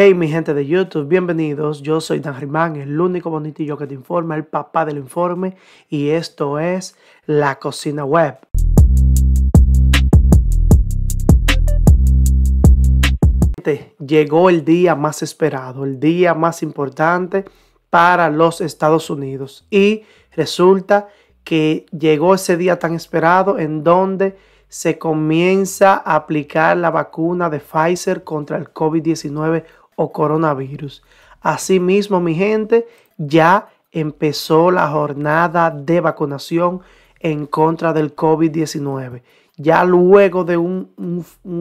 Hey mi gente de YouTube, bienvenidos. Yo soy Dan Rimán, el único bonitillo que te informa, el papá del informe, y esto es La Cocina Web. Llegó el día más esperado, el día más importante para los Estados Unidos. Y resulta que llegó ese día tan esperado en donde se comienza a aplicar la vacuna de Pfizer contra el COVID-19 o coronavirus. Asimismo, mi gente, ya empezó la jornada de vacunación en contra del COVID-19. Ya luego de un,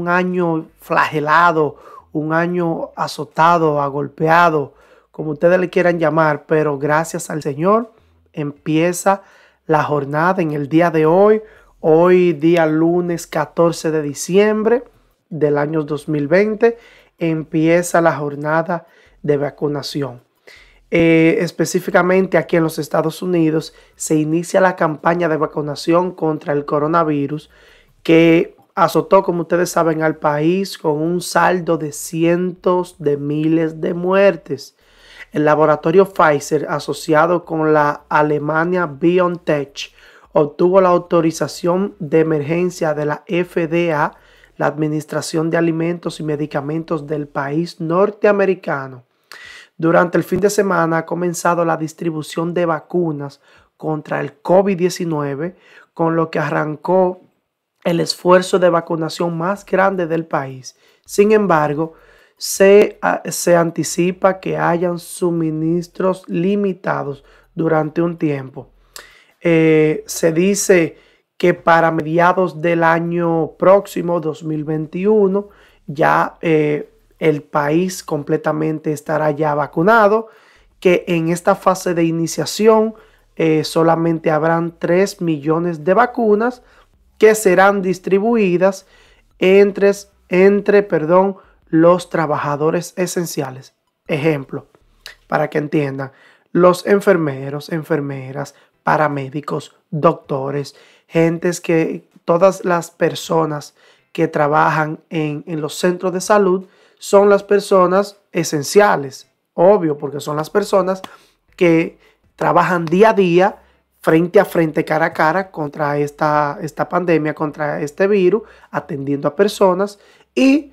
año flagelado, un año azotado, agolpeado, como ustedes le quieran llamar, pero gracias al Señor empieza la jornada en el día de hoy, hoy día lunes 14 de diciembre del año 2020 empieza la jornada de vacunación. Eh, específicamente aquí en los Estados Unidos se inicia la campaña de vacunación contra el coronavirus que azotó, como ustedes saben, al país con un saldo de cientos de miles de muertes. El laboratorio Pfizer, asociado con la Alemania BioNTech, obtuvo la autorización de emergencia de la FDA la Administración de Alimentos y Medicamentos del país norteamericano. Durante el fin de semana ha comenzado la distribución de vacunas contra el COVID-19, con lo que arrancó el esfuerzo de vacunación más grande del país. Sin embargo, se, ah, anticipa que hayan suministros limitados durante un tiempo. Eh, se dice que para mediados del año próximo, 2021, ya eh, el país completamente estará ya vacunado, que en esta fase de iniciación eh, solamente habrán 3 millones de vacunas que serán distribuidas entre, entre perdón, los trabajadores esenciales. Ejemplo, para que entiendan, los enfermeros, enfermeras, paramédicos, doctores, gentes que todas las personas que trabajan en, los centros de salud son las personas esenciales, obvio, porque son las personas que trabajan día a día frente a frente, cara a cara contra esta, esta pandemia, contra este virus, atendiendo a personas y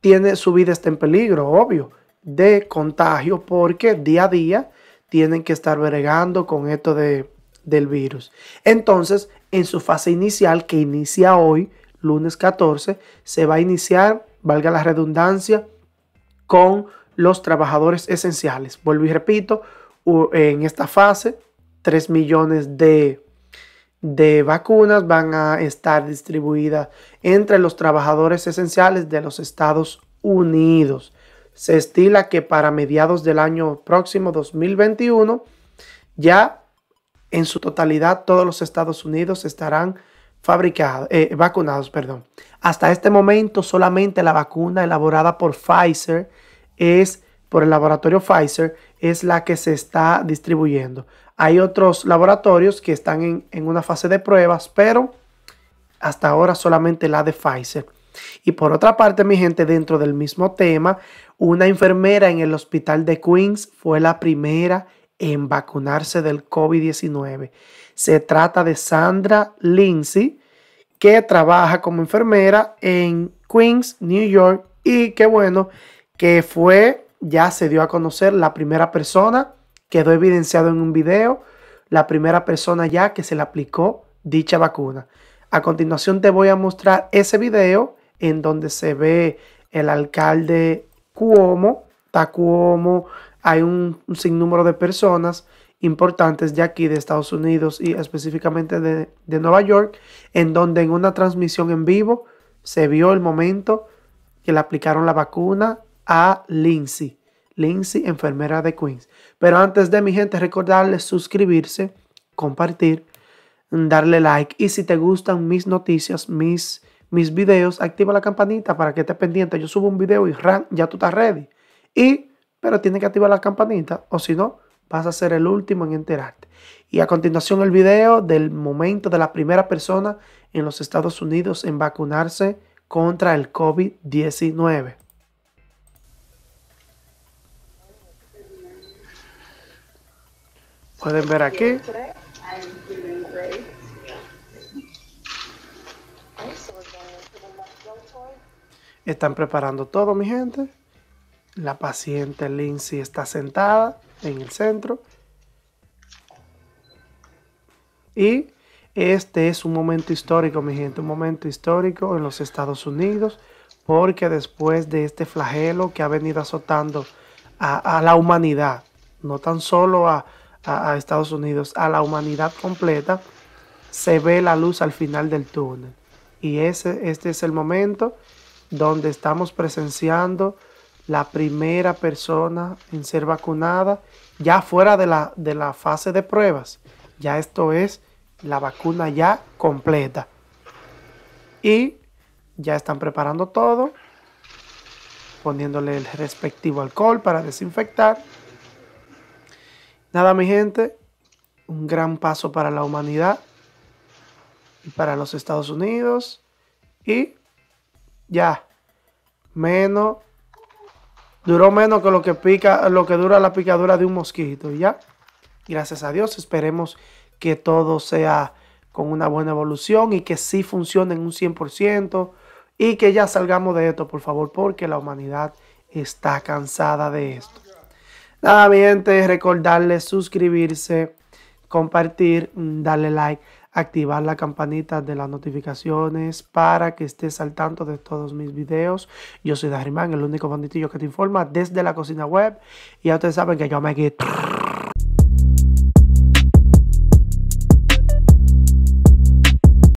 tiene, su vida está en peligro, obvio, de contagio porque día a día tienen que estar bregando con esto de del virus. Entonces, en su fase inicial, que inicia hoy, lunes 14, se va a iniciar, valga la redundancia, con los trabajadores esenciales. Vuelvo y repito, en esta fase, 3 millones de, de vacunas van a estar distribuidas entre los trabajadores esenciales de los Estados Unidos. Se estila que para mediados del año próximo 2021 ya en su totalidad todos los Estados Unidos estarán eh, vacunados. Perdón. Hasta este momento solamente la vacuna elaborada por Pfizer es por el laboratorio Pfizer es la que se está distribuyendo. Hay otros laboratorios que están en, en una fase de pruebas, pero hasta ahora solamente la de Pfizer. Y por otra parte, mi gente, dentro del mismo tema, una enfermera en el hospital de Queens fue la primera en vacunarse del COVID-19. Se trata de Sandra Lindsay, que trabaja como enfermera en Queens, New York, y qué bueno que fue, ya se dio a conocer la primera persona, quedó evidenciado en un video, la primera persona ya que se le aplicó dicha vacuna. A continuación te voy a mostrar ese video en donde se ve el alcalde Cuomo como hay un, sinnúmero de personas importantes de aquí, de Estados Unidos y específicamente de, Nueva York, en donde en una transmisión en vivo se vio el momento que le aplicaron la vacuna a Lindsay, Lindsay, enfermera de Queens. Pero antes de mi gente, recordarles suscribirse, compartir, darle like y si te gustan mis noticias, mis, mis videos, activa la campanita para que estés pendiente. Yo subo un video y ya tú estás ready y, pero tienes que activar la campanita o si no, vas a ser el último en enterarte. Y a continuación el video del momento de la primera persona en los Estados Unidos en vacunarse contra el COVID-19. Pueden ver aquí. Están preparando todo, mi gente. La paciente Lindsay está sentada en el centro. Y este es un momento histórico, mi gente, un momento histórico en los Estados Unidos, porque después de este flagelo que ha venido azotando a, la humanidad, no tan solo a, Estados Unidos, a la humanidad completa, se ve la luz al final del túnel. Y ese, este es el momento donde estamos presenciando la primera persona en ser vacunada, ya fuera de la, de la fase de pruebas. Ya esto es la vacuna ya completa. Y ya están preparando todo, poniéndole el respectivo alcohol para desinfectar. Nada, mi gente, un gran paso para la humanidad y para los Estados Unidos. Y ya, menos Duró menos que lo que pica, lo que dura la picadura de un mosquito, ¿ya? Gracias a Dios, esperemos que todo sea con una buena evolución y que sí funcione en un 100% y que ya salgamos de esto, por favor, porque la humanidad está cansada de esto. Nada, mi gente, recordarles suscribirse, compartir, darle like activar la campanita de las notificaciones para que estés al tanto de todos mis videos. Yo soy Darimán, el único banditillo que te informa desde la cocina web. Y ya ustedes saben que yo me quito.